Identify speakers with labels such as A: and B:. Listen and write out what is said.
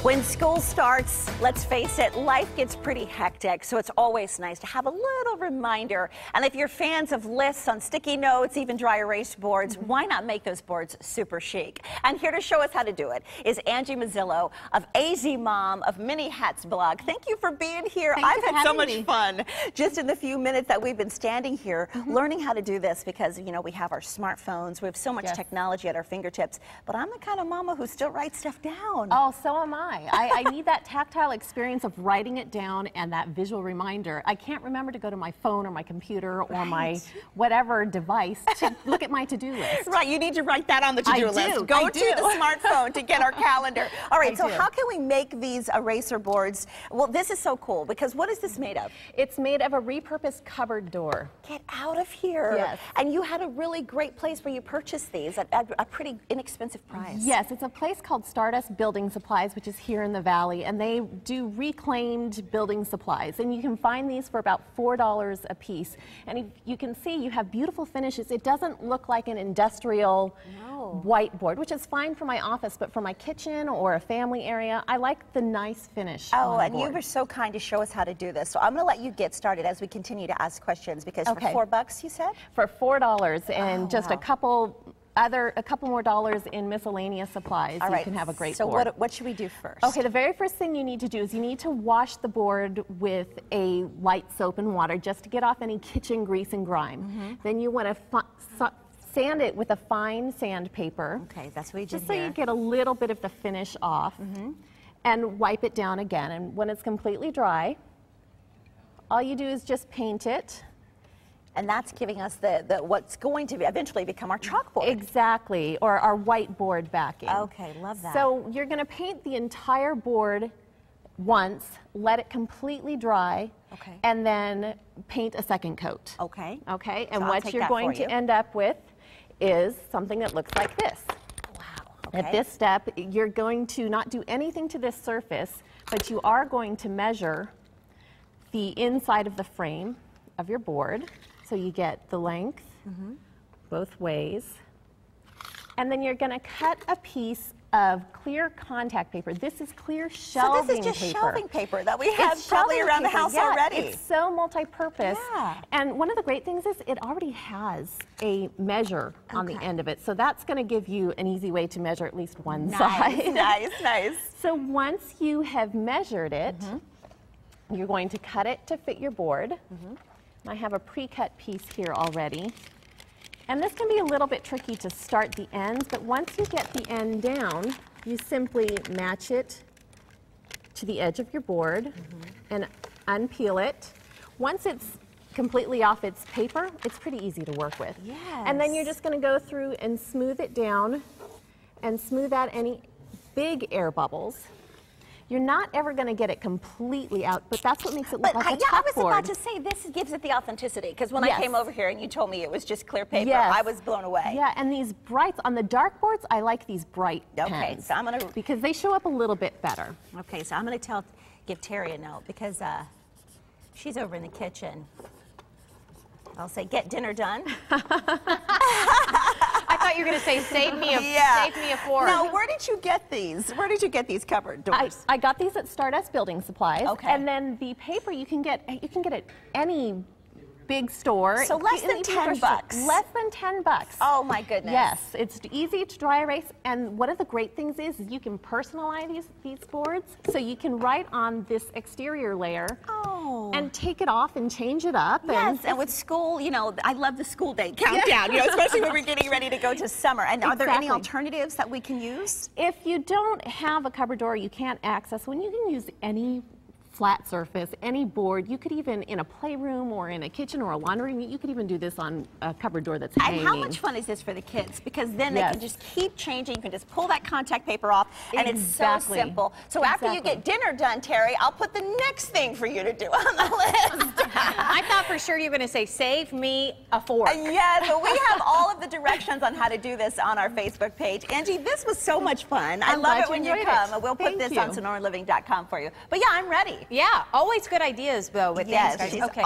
A: When school starts, let's face it, life gets pretty hectic, so it's always nice to have a little reminder. And if you're fans of lists on sticky notes, even dry erase boards, mm-hmm. why not make those boards super chic? And here to show us how to do it is Angie Mazzillo of AZ Mom of Mini Hats blog. Thank you for being here. I've had so much me. fun just in the few minutes that we've been standing here mm -hmm. learning how to do this because, you know, we have our smartphones, we have so much yes. technology at our fingertips, but I'm the kind of mama who still writes stuff down. Oh, so am I. I. I, I need that tactile experience of writing it
B: down and that visual reminder. I can't remember to go to my phone or my computer or right. my whatever
A: device to look at my to-do list. Right, you need to write that on the to-do list. Go I to do. the smartphone to get our calendar. All right, I so do. how can we make these eraser boards? Well, this is so cool because what is this made of? It's made of a repurposed cupboard door. Get out of here. Yes. And you had a really great place where you purchased these at, at a pretty inexpensive price. Yes, it's a
B: place called Stardust Building Supplies, which is here in the valley, and they do reclaimed building supplies. And you can find these for about $4 a piece. And you can see you have beautiful finishes. It doesn't look like an industrial no. whiteboard, which is fine for my office,
A: but for my kitchen or a family area, I like the nice finish. Oh, and board. you were so kind to show us how to do this. So I'm going to let you get started as we continue to ask questions because okay. for four bucks, you said? For $4 and oh, just wow. a couple other a couple more dollars in miscellaneous supplies, you can have a great so board. So what, what should we do first? Okay, the
B: very first thing you need to do is you need to wash the board with a light soap and water just to get off any kitchen grease and grime. Mm -hmm. Then you want to sand it with a fine sandpaper. Okay, that's what you did Just so here. you get a little bit of the finish off. Mm -hmm. And wipe it down again. And when it's completely dry,
A: all you do is just paint it and that's giving us the, the what's going to be eventually become our chalkboard. Exactly, or our whiteboard backing. Okay, love that. So
B: you're going to paint the entire board once, let it completely dry, okay. and then paint a second coat. Okay. Okay, and so what you're going you. to end up with is something that looks like this.
A: Wow. Okay. At this
B: step, you're going to not do anything to this surface, but you are going to measure the inside of the frame of your board. So you get the length mm -hmm. both ways. And then you're going to cut a piece of clear contact paper. This is clear shelving paper. So this is just paper. shelving paper that we have it's probably around paper. the house yeah, already. It's so multi-purpose. Yeah. And one of the great things is it already has a measure okay. on the end of it. So that's going to give you an easy way to measure at least one nice, side. Nice, nice. So once you have measured it, mm -hmm. you're going to cut it to fit your board. Mm -hmm. I have a pre-cut piece here already. And this can be a little bit tricky to start the ends, but once you get the end down, you simply match it to the edge of your board mm -hmm. and unpeel it. Once it's completely off its paper, it's pretty easy to work with. Yes. And then you're just going to go through and smooth it down and smooth out any big air bubbles. You're not ever going to get it completely out, but that's what makes it look but like I, a yeah, I was board. about to
A: say, this gives it the authenticity, because when yes. I came over here and you told me it was just clear paper, yes. I was blown away. Yeah,
B: and these brights, on the dark boards, I like these bright okay, pens.
A: so I'm going to... Because they show up a little bit better. Okay, so I'm going to tell, give Terry a note, because uh, she's over in the kitchen. I'll say, get dinner done. thought you were going to say, save me a, yeah. save me a fork. Now, where did
B: you get these? Where did you get these cupboard doors? I, I got these at Stardust Building Supplies. Okay. And then the paper you can get, you can get it any big store. So less than 10 bucks. Less than 10 bucks. Oh my goodness. Yes, it's easy to dry erase. And one of the great things is you can personalize these, these boards. So you can write on this exterior layer
A: oh. and take it off and change it up. Yes, and, and with school, you know, I love the school day countdown, you know, especially when we're getting ready to go to summer. And exactly. are there any alternatives that we can use? If
B: you don't have a cupboard door you can't access one, you can use any flat surface, any board. You could even, in a playroom or in a kitchen or a laundry room, you could even do this on a cupboard door that's hanging. And how much fun
A: is this for the kids? Because then yes. they can just keep changing. You can just pull that contact paper off, and exactly. it's so simple. So exactly. after you get dinner done, Terry, I'll put the next thing for you to do on the list. I thought for sure you were going to say, save me a fork. Uh, yes, but we have all of the directions on how to do this on our Facebook page. Angie, this was so much fun. i i love it when you come. It. We'll put Thank this you. on sonoranliving.com for you. But yeah, I'm ready. Yeah, always good ideas, though, with yes, things. Okay. Awesome.